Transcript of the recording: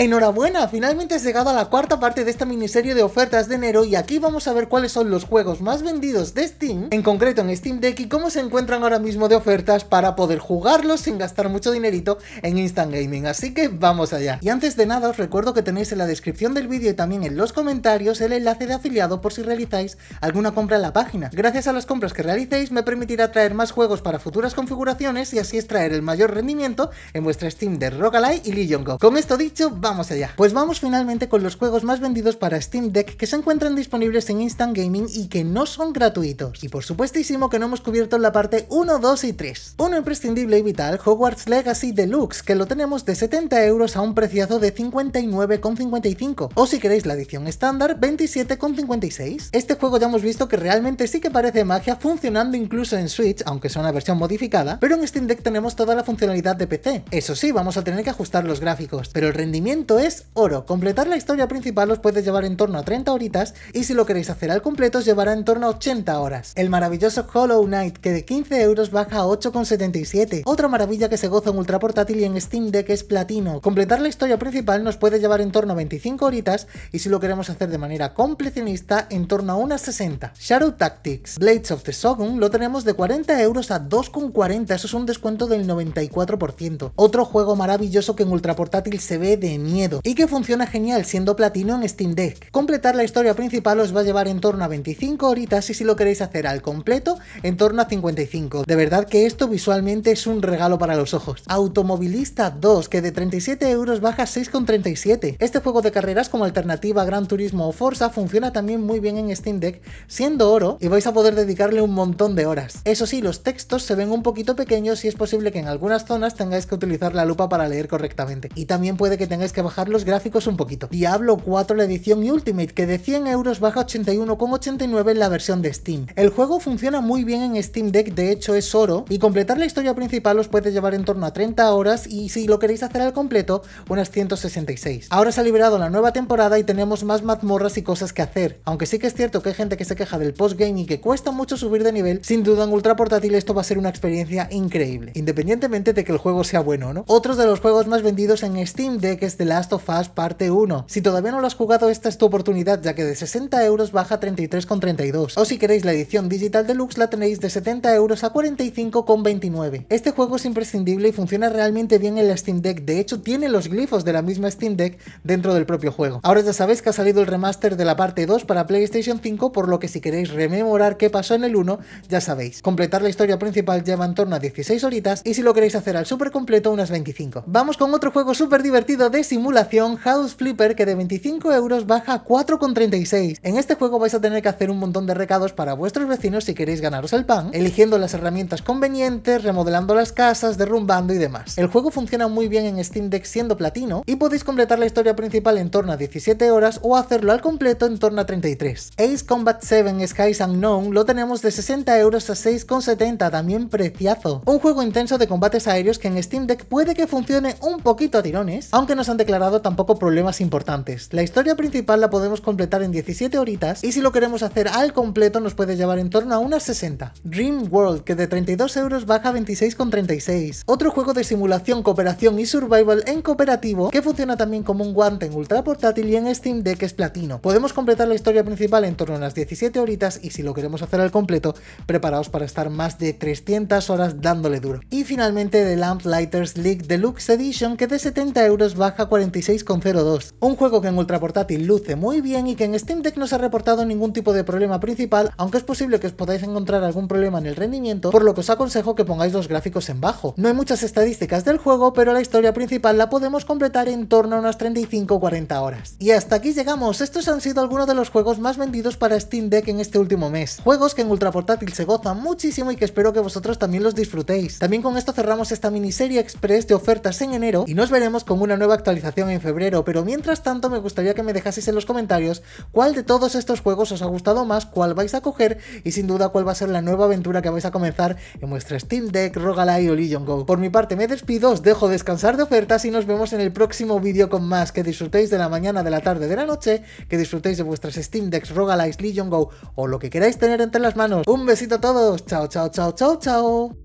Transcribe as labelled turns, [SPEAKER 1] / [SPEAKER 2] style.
[SPEAKER 1] Enhorabuena, finalmente has llegado a la cuarta parte de esta miniserie de ofertas de enero y aquí vamos a ver cuáles son los juegos más vendidos de Steam, en concreto en Steam Deck y cómo se encuentran ahora mismo de ofertas para poder jugarlos sin gastar mucho dinerito en Instant Gaming, así que vamos allá. Y antes de nada os recuerdo que tenéis en la descripción del vídeo y también en los comentarios el enlace de afiliado por si realizáis alguna compra en la página. Gracias a las compras que realicéis me permitirá traer más juegos para futuras configuraciones y así extraer el mayor rendimiento en vuestra Steam de Rogalai y Legion Go. Con esto dicho, vamos vamos allá. Pues vamos finalmente con los juegos más vendidos para Steam Deck que se encuentran disponibles en Instant Gaming y que no son gratuitos. Y por supuestísimo que no hemos cubierto la parte 1, 2 y 3. Uno imprescindible y vital, Hogwarts Legacy Deluxe, que lo tenemos de 70 euros a un preciazo de 59,55 o si queréis la edición estándar, 27,56. Este juego ya hemos visto que realmente sí que parece magia funcionando incluso en Switch, aunque sea una versión modificada, pero en Steam Deck tenemos toda la funcionalidad de PC. Eso sí, vamos a tener que ajustar los gráficos, pero el rendimiento es oro. Completar la historia principal os puede llevar en torno a 30 horitas y si lo queréis hacer al completo os llevará en torno a 80 horas. El maravilloso Hollow Knight que de 15 euros baja a 8,77. Otra maravilla que se goza en ultra portátil y en Steam Deck es platino. Completar la historia principal nos puede llevar en torno a 25 horitas y si lo queremos hacer de manera completionista en torno a unas 60. Shadow Tactics Blades of the Shogun lo tenemos de 40 euros a 2,40, eso es un descuento del 94%. Otro juego maravilloso que en ultra portátil se ve de miedo y que funciona genial siendo platino en Steam Deck. Completar la historia principal os va a llevar en torno a 25 horitas y si lo queréis hacer al completo, en torno a 55. De verdad que esto visualmente es un regalo para los ojos. Automovilista 2, que de 37 euros baja 6,37. Este juego de carreras como alternativa a Gran Turismo o Forza funciona también muy bien en Steam Deck, siendo oro y vais a poder dedicarle un montón de horas. Eso sí, los textos se ven un poquito pequeños y es posible que en algunas zonas tengáis que utilizar la lupa para leer correctamente. Y también puede que tengáis que bajar los gráficos un poquito. Diablo 4 la edición Ultimate, que de 100 euros baja 81,89 en la versión de Steam. El juego funciona muy bien en Steam Deck, de hecho es oro, y completar la historia principal os puede llevar en torno a 30 horas y si lo queréis hacer al completo, unas 166. Ahora se ha liberado la nueva temporada y tenemos más mazmorras y cosas que hacer, aunque sí que es cierto que hay gente que se queja del postgame y que cuesta mucho subir de nivel, sin duda en ultra portátil esto va a ser una experiencia increíble, independientemente de que el juego sea bueno o no. Otros de los juegos más vendidos en Steam Deck es The Last of Us Parte 1. Si todavía no lo has jugado, esta es tu oportunidad, ya que de 60 euros baja 33,32. O si queréis la edición digital deluxe, la tenéis de 70 euros a 45,29. Este juego es imprescindible y funciona realmente bien en la Steam Deck. De hecho, tiene los glifos de la misma Steam Deck dentro del propio juego. Ahora ya sabéis que ha salido el remaster de la parte 2 para PlayStation 5, por lo que si queréis rememorar qué pasó en el 1, ya sabéis. Completar la historia principal lleva en torno a 16 horitas y si lo queréis hacer al super completo, unas 25. Vamos con otro juego súper divertido de simulación House Flipper que de 25 euros baja a 4,36. En este juego vais a tener que hacer un montón de recados para vuestros vecinos si queréis ganaros el pan, eligiendo las herramientas convenientes, remodelando las casas, derrumbando y demás. El juego funciona muy bien en Steam Deck siendo platino y podéis completar la historia principal en torno a 17 horas o hacerlo al completo en torno a 33. Ace Combat 7 Skies Unknown lo tenemos de 60 euros a 6,70, también preciazo. Un juego intenso de combates aéreos que en Steam Deck puede que funcione un poquito a tirones, aunque nos han declarado tampoco problemas importantes. La historia principal la podemos completar en 17 horitas y si lo queremos hacer al completo nos puede llevar en torno a unas 60. Dream World, que de 32 euros baja a 26,36. Otro juego de simulación, cooperación y survival en cooperativo que funciona también como un guante en ultra portátil y en Steam Deck es platino. Podemos completar la historia principal en torno a unas 17 horitas y si lo queremos hacer al completo, preparaos para estar más de 300 horas dándole duro. Y finalmente The Lamplighter's League Deluxe Edition que de 70 euros baja 46,02. Un juego que en ultraportátil luce muy bien y que en Steam Deck no se ha reportado ningún tipo de problema principal, aunque es posible que os podáis encontrar algún problema en el rendimiento, por lo que os aconsejo que pongáis los gráficos en bajo. No hay muchas estadísticas del juego, pero la historia principal la podemos completar en torno a unas 35 40 horas. Y hasta aquí llegamos, estos han sido algunos de los juegos más vendidos para Steam Deck en este último mes. Juegos que en ultraportátil se gozan muchísimo y que espero que vosotros también los disfrutéis. También con esto cerramos esta miniserie express de ofertas en enero y nos veremos con una nueva actualización en febrero, pero mientras tanto me gustaría que me dejaseis en los comentarios cuál de todos estos juegos os ha gustado más, cuál vais a coger y sin duda cuál va a ser la nueva aventura que vais a comenzar en vuestra Steam Deck, Rogalai o Legion Go. Por mi parte me despido, os dejo descansar de ofertas y nos vemos en el próximo vídeo con más. Que disfrutéis de la mañana, de la tarde, de la noche, que disfrutéis de vuestras Steam Decks, Rogalai, Legion Go o lo que queráis tener entre las manos. Un besito a todos, chao, chao, chao, chao, chao.